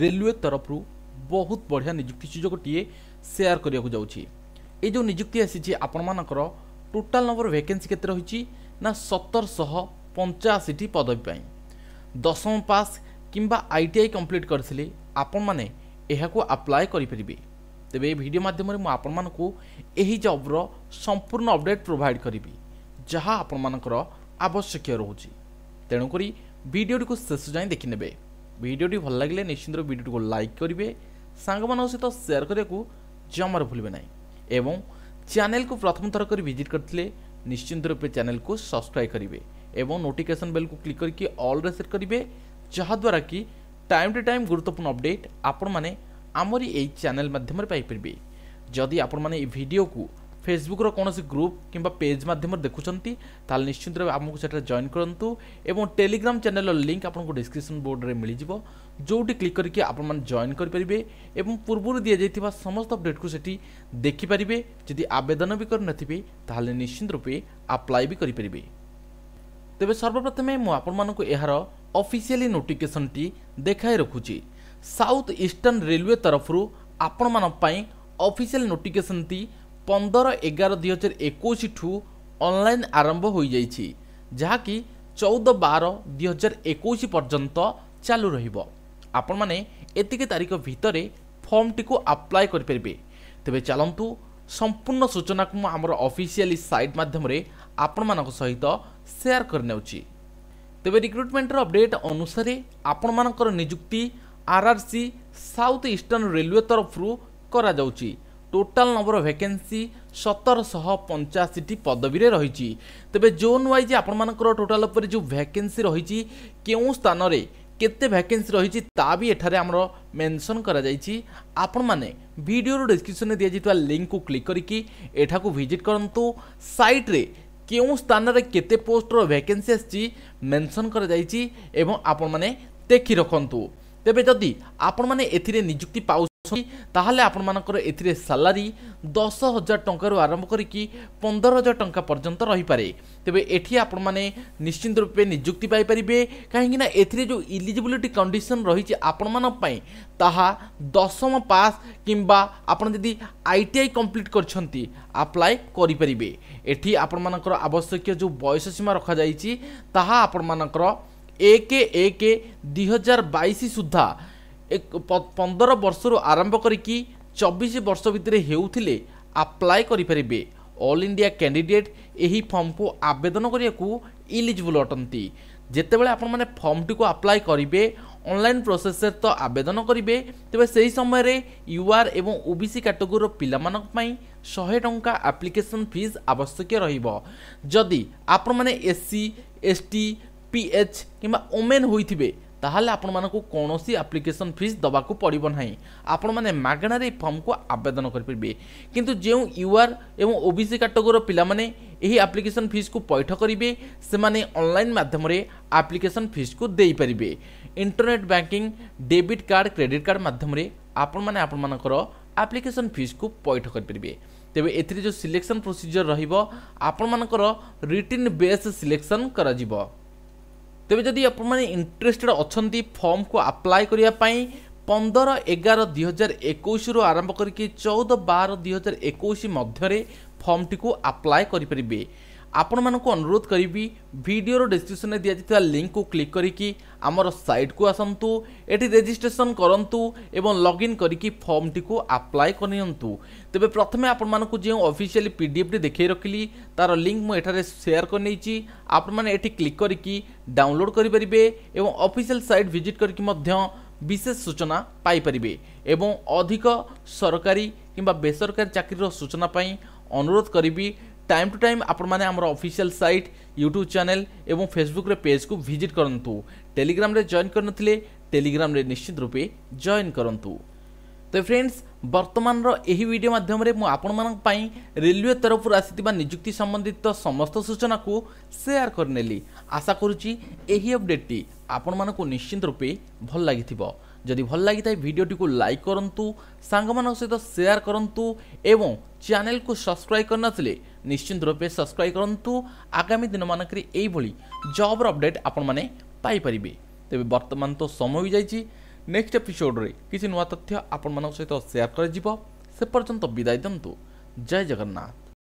railway ତରଫରୁ ବହୁତ ବଢ଼ିଆ ନିଯୁକ୍ତି ସୁଯୋଗଟିଏ ସେୟାର କରିବାକୁ ଯାଉଛି ଏ ଯେଉଁ ନିଯୁକ୍ତି ଆସିଛି ଆପଣମାନଙ୍କର ଟୋଟାଲ୍ ନମ୍ବର ଭେକେନ୍ସି କେତେ ରହିଛି ନା ସତରଶହ ପଞ୍ଚାଅଶୀଟି ପଦବୀ ପାଇଁ ଦଶମ ପାସ୍ କିମ୍ବା ଆଇ ଟି ଆଇ କମ୍ପ୍ଲିଟ୍ କରିଥିଲେ ଆପଣମାନେ ଏହାକୁ ଆପ୍ଲାଏ କରିପାରିବେ ତେବେ ଏ ଭିଡ଼ିଓ ମାଧ୍ୟମରେ ମୁଁ ଆପଣମାନଙ୍କୁ ଏହି ଜବ୍ର ସମ୍ପୂର୍ଣ୍ଣ ଅପଡ଼େଟ୍ ପ୍ରୋଭାଇଡ଼ କରିବି ଯାହା ଆପଣମାନଙ୍କର ଆବଶ୍ୟକୀୟ ରହୁଛି ତେଣୁକରି ଭିଡ଼ିଓଟିକୁ ଶେଷ ଯାଇ ଦେଖିନେବେ ভিডিওটি ভাল লাগিলে নিশ্চিন্ত ভিডিওটিକୁ ଲାଇକ୍ କରିବେ ସାଙ୍ଗମାନଙ୍କ ସହିତ ସେୟାର କରିବାକୁ ଜମାରୁ ଭୁଲିବେ ନାହିଁ ଏବଂ ଚ୍ୟାନେଲକୁ ପ୍ରଥମ ଥର କରି ଭିଜିଟ୍ କରିଥିଲେ ନିଶ୍ଚିନ୍ତ ରୂପେ ଚ୍ୟାନେଲକୁ ସବସ୍କ୍ରାଇବ୍ କରିବେ ଏବଂ ନୋଟିଫିକେସନ୍ ବେଲ୍କୁ କ୍ଲିକ୍ କରିକି ଅଲ୍ରେ ସେଟ୍ କରିବେ ଯାହାଦ୍ୱାରା କି ଟାଇମ୍ ଟୁ ଟାଇମ୍ ଗୁରୁତ୍ୱପୂର୍ଣ୍ଣ ଅପଡ଼େଟ୍ ଆପଣମାନେ ଆମରି ଏହି ଚ୍ୟାନେଲ୍ ମାଧ୍ୟମରେ ପାଇପାରିବେ ଯଦି ଆପଣମାନେ ଏହି ଭିଡ଼ିଓକୁ ফেসবুকর কোণী গ্রুপ কিংবা পেজ মাধ্যমে দেখুম তাহলে নিশ্চিত ভাবে আমি সেটা জয়েন করতু এবং টেলিগ্রাম চ্যানেলর লিঙ্ক আপনার ডিসক্রিপশন বোর্ডে মিলিযোগ যেটি ক্লিক করি আপনার জয়েন করে পেবে এবং পূর্বর দিয়ে যাই সমস্ত অপডেট কু সেটি দেখিপারে যদি আবেদন বি করে নথিবে তাহলে নিশ্চিত রূপে আপ্লাই বি করে পেবে তেবে সর্বপ্রথমে মু আপনার এর অফিসিয়ালি নোটিফিকেসনটি দেখাই রাখুছি সাউথ ইষ্টর্ন রেলওয়ে তরফর আপনার অফিসিয়াল নোটিফিকেসনটি ପନ୍ଦର ଏଗାର ଦୁଇହଜାର ଏକୋଇଶଠୁ ଅନଲାଇନ୍ ଆରମ୍ଭ ହୋଇଯାଇଛି ଯାହାକି ଚଉଦ ବାର ଦୁଇହଜାର ଏକୋଇଶ ପର୍ଯ୍ୟନ୍ତ ଚାଲୁ ରହିବ ଆପଣମାନେ ଏତିକି ତାରିଖ ଭିତରେ ଫର୍ମଟିକୁ ଆପ୍ଲାଏ କରିପାରିବେ ତେବେ ଚାଲନ୍ତୁ ସମ୍ପୂର୍ଣ୍ଣ ସୂଚନାକୁ ମୁଁ ଆମର ଅଫିସିଆଲି ସାଇଟ୍ ମାଧ୍ୟମରେ ଆପଣମାନଙ୍କ ସହିତ ସେୟାର କରିନେଉଛି ତେବେ ରିକ୍ରୁଟମେଣ୍ଟର ଅପଡେଟ୍ ଅନୁସାରେ ଆପଣମାନଙ୍କର ନିଯୁକ୍ତି ଆର୍ଆର୍ସି ସାଉଥ୍ ଇଷ୍ଟର୍ଣ୍ଣ ରେଲୱେ ତରଫରୁ କରାଯାଉଛି টোটাল নম্বর অফ ভ্যাকেন্সি সতরশহ পঞ্চাশটি পদবীরে রয়েছে তবে জোন ওয়াইজ আপনার টোটাল উপরে যে ভ্যাকেন্সি রয়েছে কেউ স্থানরে কেতে ভ্যাকেন্সি রয়েছে তা বি এখানে আমার মেনশন করা যাইছি আপনার ভিডিওর ডেসক্রিপশনে দিয়া লিঙ্কু ক্লিক করি এঠাকু ভিজিট করতু সাইট্রে কেউ স্থানরে কেতে পোস্টর ভ্যাকেন্সি আসছে মেনশন করা যাইছি এবং আপনার দেখি রাখতু তেবে যদি আপনার এতে নিযুক্তি পাও ଅଛନ୍ତି ତାହେଲେ ଆପଣମାନଙ୍କର ଏଥିରେ ସାଲାରୀ ଦଶ ହଜାର ଟଙ୍କାରୁ ଆରମ୍ଭ କରିକି ପନ୍ଦର ହଜାର ଟଙ୍କା ପର୍ଯ୍ୟନ୍ତ ରହିପାରେ ତେବେ ଏଠି ଆପଣମାନେ ନିଶ୍ଚିନ୍ତ ରୂପେ ନିଯୁକ୍ତି ପାଇପାରିବେ କାହିଁକିନା ଏଥିରେ ଯେଉଁ ଇଲିଜିବିଲିଟି କଣ୍ଡିସନ୍ ରହିଛି ଆପଣମାନଙ୍କ ପାଇଁ ତାହା ଦଶମ ପାସ୍ କିମ୍ବା ଆପଣ ଯଦି ଆଇ ଟି ଆଇ କମ୍ପ୍ଲିଟ୍ କରିଛନ୍ତି ଆପ୍ଲାଏ କରିପାରିବେ ଏଠି ଆପଣମାନଙ୍କର ଆବଶ୍ୟକୀୟ ଯେଉଁ ବୟସ ସୀମା ରଖାଯାଇଛି ତାହା ଆପଣମାନଙ୍କର ଏକ ଏକ ଦୁଇ ହଜାର ବାଇଶ ସୁଦ୍ଧା ପନ୍ଦର ବର୍ଷରୁ ଆରମ୍ଭ କରିକି ଚବିଶ ବର୍ଷ ଭିତରେ ହେଉଥିଲେ ଆପ୍ଲାଏ କରିପାରିବେ ଅଲ୍ ଇଣ୍ଡିଆ କ୍ୟାଣ୍ଡିଡେଟ୍ ଏହି ଫର୍ମକୁ ଆବେଦନ କରିବାକୁ ଇଲିଜିବୁଲ୍ ଅଟନ୍ତି ଯେତେବେଳେ ଆପଣମାନେ ଫର୍ମଟିକୁ ଆପ୍ଲାଏ କରିବେ অনলাইন প্রোসেসে তো আবেদন করবে তবে সেই সময়ের ইউআর এবং ওবিসি ক্যাটেগোরির পিলামানাই শহে টঙ্কা আপ্লিকেসন ফিজ আবশ্যক রহব যদি আপনার এসসি এসটি পিএচ কিংবা ওমেন হয়ে ତାହେଲେ ଆପଣମାନଙ୍କୁ କୌଣସି ଆପ୍ଲିକେସନ୍ ଫିସ୍ ଦେବାକୁ ପଡ଼ିବ ନାହିଁ ଆପଣମାନେ ମାଗଣାରେ ଏହି ଫର୍ମକୁ ଆବେଦନ କରିପାରିବେ କିନ୍ତୁ ଯେଉଁ ୟୁଆର୍ ଏବଂ ଓବିସି କାଟେଗୋରିର ପିଲାମାନେ ଏହି ଆପ୍ଲିକେସନ୍ ଫିସ୍କୁ ପୈଠ କରିବେ ସେମାନେ ଅନଲାଇନ୍ ମାଧ୍ୟମରେ ଆପ୍ଲିକେସନ୍ ଫିସ୍କୁ ଦେଇପାରିବେ internet banking debit card credit card ମାଧ୍ୟମରେ ଆପଣମାନେ ଆପଣମାନଙ୍କର ଆପ୍ଲିକେସନ୍ ଫିସ୍କୁ ପୈଠ କରିପାରିବେ ତେବେ ଏଥିରେ ଯେଉଁ ସିଲେକ୍ସନ୍ ପ୍ରୋସିଜିଓର ରହିବ ଆପଣମାନଙ୍କର ରିଟିନ୍ ବେସ୍ ସିଲେକ୍ସନ୍ କରାଯିବ ତେବେ ଯଦି ଆପଣମାନେ ଇଣ୍ଟରେଷ୍ଟେଡ଼୍ ଅଛନ୍ତି ଫର୍ମକୁ ଆପ୍ଲାଏ କରିବା ପାଇଁ ପନ୍ଦର ଏଗାର ଦୁଇହଜାର ଏକୋଇଶରୁ ଆରମ୍ଭ କରିକି ଚଉଦ ବାର ଦୁଇହଜାର ଏକୋଇଶ ମଧ୍ୟରେ ଫର୍ମଟିକୁ ଆପ୍ଲାଏ କରିପାରିବେ ଆପଣମାନଙ୍କୁ ଅନୁରୋଧ କରିବି ଭିଡ଼ିଓର ଡେସ୍କ୍ରିପ୍ସନ୍ରେ ଦିଆଯାଇଥିବା ଲିଙ୍କକୁ କ୍ଲିକ୍ କରିକି ଆମର ସାଇଟ୍କୁ ଆସନ୍ତୁ ଏଠି ରେଜିଷ୍ଟ୍ରେସନ୍ କରନ୍ତୁ ଏବଂ ଲଗ୍ଇନ୍ କରିକି ଫର୍ମଟିକୁ ଆପ୍ଲାଏ କରିନିଅନ୍ତୁ ତେବେ ପ୍ରଥମେ ଆପଣମାନଙ୍କୁ ଯେଉଁ ଅଫିସିଆଲି ପି ଡି ଏଫ୍ଟି ଦେଖାଇ ରଖିଲି ତା'ର ଲିଙ୍କ୍ ମୁଁ ଏଠାରେ ସେୟାର କରିନେଇଛି ଆପଣମାନେ ଏଠି କ୍ଲିକ୍ କରିକି ଡାଉନଲୋଡ଼୍ କରିପାରିବେ ଏବଂ ଅଫିସିଆଲ୍ ସାଇଟ୍ ଭିଜିଟ୍ କରିକି ମଧ୍ୟ ବିଶେଷ ସୂଚନା ପାଇପାରିବେ ଏବଂ ଅଧିକ ସରକାରୀ କିମ୍ବା ବେସରକାରୀ ଚାକିରିର ସୂଚନା ପାଇଁ ଅନୁରୋଧ କରିବି টাইম টু টাইম আপনার আমার অফিসিয়াল সাইট ইউট্যুব চ্যানেল এবং ফেসবুকের পেজকু ভিজিট করতু টেলিগ্রামে জয়েন করে টেলিগ্রামে নিশ্চিত রূপে জয়েন করতু তো ফ্রেন্ডস বর্তমানর এই ভিডিও মাধ্যমে মু আপনার রেলওয়ে তরফর আসি নিযুক্তি সম্বন্ধিত সমস্ত সূচনাকু সেয়ার করে নেলি আশা করুছি এই অপডেটটি আপনার নিশ্চিত রূপে ভাল লাগি যদি ভাল লাগি থাকে ভিডিওটি লাইক করতু সাংগ সহ সেয়ার করতু এবং চ্যানেল সবসক্রাইব করে নথিলে ନିଶ୍ଚିନ୍ତ ରୂପେ ସବସ୍କ୍ରାଇବ୍ କରନ୍ତୁ ଆଗାମୀ ଦିନମାନଙ୍କରେ ଏଇଭଳି ଜବ୍ର ଅପଡ଼େଟ୍ ଆପଣମାନେ ପାଇପାରିବେ ତେବେ ବର୍ତ୍ତମାନ ତ ସମୟ ହୋଇଯାଇଛି ନେକ୍ସଟ ଏପିସୋଡ଼ରେ କିଛି ନୂଆ ତଥ୍ୟ ଆପଣମାନଙ୍କ ସହିତ ସେୟାର କରାଯିବ ସେ ପର୍ଯ୍ୟନ୍ତ ବିଦାୟ ଦିଅନ୍ତୁ ଜୟ ଜଗନ୍ନାଥ